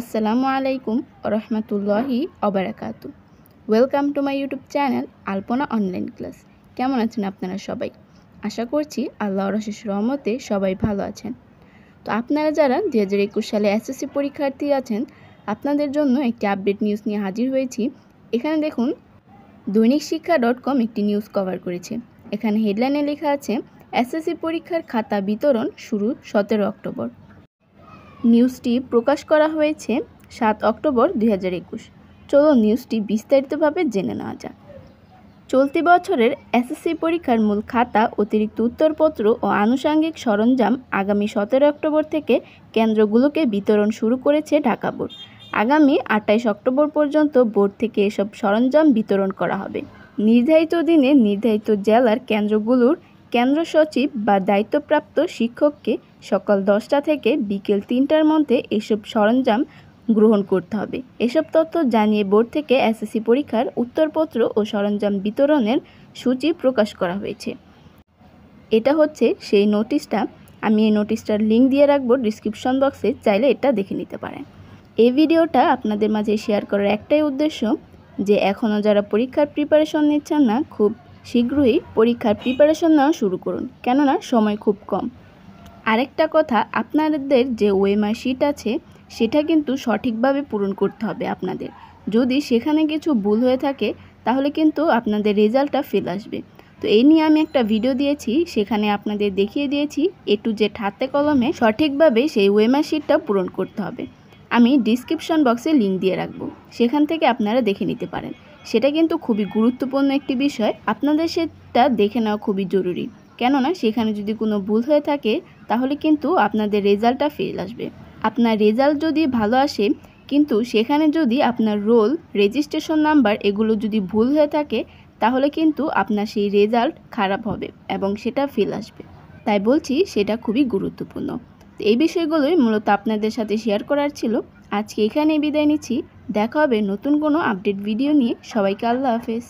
আসসালামু আলাইকুম রহমতুল্লাহি অবরাকাত welcome to my YouTube channel Alpana online class কেমন আছেন আপনারা সবাই আশা করছি আল্লাহ রশেষ রহমতে সবাই ভালো আছেন তো আপনারা যারা দু হাজার একুশ সালে এসএসসি পরীক্ষার্থী আছেন আপনাদের জন্য একটি আপডেট নিউজ নিয়ে হাজির হয়েছি এখানে দেখুন দৈনিক শিক্ষা ডট কম একটি নিউজ কভার করেছে এখানে হেডলাইনে লেখা আছে এসএসসি পরীক্ষার খাতা বিতরণ শুরু সতেরো অক্টোবর নিউজটি প্রকাশ করা হয়েছে সাত অক্টোবর দুই হাজার একুশ চলুন নিউজটি বিস্তারিতভাবে জেনে নেওয়া যাক চলতি বছরের এসএসসি পরীক্ষার মূল খাতা অতিরিক্ত উত্তরপত্র ও আনুষাঙ্গিক সরঞ্জাম আগামী সতেরো অক্টোবর থেকে কেন্দ্রগুলোকে বিতরণ শুরু করেছে ঢাকা বোর্ড আগামী আটাইশ অক্টোবর পর্যন্ত বোর্ড থেকে এসব সরঞ্জাম বিতরণ করা হবে নির্ধারিত দিনে নির্ধারিত জেলার কেন্দ্রগুলোর কেন্দ্র সচিব বা দায়িত্বপ্রাপ্ত শিক্ষককে সকাল দশটা থেকে বিকেল তিনটার মধ্যে এসব সরঞ্জাম গ্রহণ করতে হবে এসব তথ্য জানিয়ে বোর্ড থেকে এসএসসি পরীক্ষার উত্তরপত্র ও সরঞ্জাম বিতরণের সূচি প্রকাশ করা হয়েছে এটা হচ্ছে সেই নোটিশটা আমি এই নোটিশটার লিঙ্ক দিয়ে রাখবো ডিসক্রিপশন বক্সে চাইলে এটা দেখে নিতে পারেন এই ভিডিওটা আপনাদের মাঝে শেয়ার করার একটাই উদ্দেশ্য যে এখনও যারা পরীক্ষার প্রিপারেশন নিচ্ছেন না খুব শীঘ্রই পরীক্ষার প্রিপারেশন নেওয়া শুরু করুন কেননা সময় খুব কম আরেকটা কথা আপনাদের যে ওয়েমার শিট আছে সেটা কিন্তু সঠিকভাবে পূরণ করতে হবে আপনাদের যদি সেখানে কিছু ভুল হয়ে থাকে তাহলে কিন্তু আপনাদের রেজাল্টটা ফেল আসবে তো এই নিয়ে আমি একটা ভিডিও দিয়েছি সেখানে আপনাদের দেখিয়ে দিয়েছি একটু জেড হাতে কলমে সঠিকভাবে সেই ওয়েমার শিটটা পূরণ করতে হবে আমি ডিসক্রিপশন বক্সে লিঙ্ক দিয়ে রাখব সেখান থেকে আপনারা দেখে নিতে পারেন সেটা কিন্তু খুবই গুরুত্বপূর্ণ একটি বিষয় আপনাদের সেটা দেখে নেওয়া খুবই জরুরি কেননা সেখানে যদি কোনো ভুল হয়ে থাকে তাহলে কিন্তু আপনাদের রেজাল্টটা ফেল আসবে আপনার রেজাল্ট যদি ভালো আসে কিন্তু সেখানে যদি আপনার রোল রেজিস্ট্রেশন নাম্বার এগুলো যদি ভুল হয়ে থাকে তাহলে কিন্তু আপনার সেই রেজাল্ট খারাপ হবে এবং সেটা ফেল আসবে তাই বলছি সেটা খুবই গুরুত্বপূর্ণ এই বিষয়গুলোই মূলত আপনাদের সাথে শেয়ার করার ছিল আজকে এখানে বিদায় নিচ্ছি দেখা হবে নতুন কোনো আপডেট ভিডিও নিয়ে সবাইকে আল্লাহ হাফেজ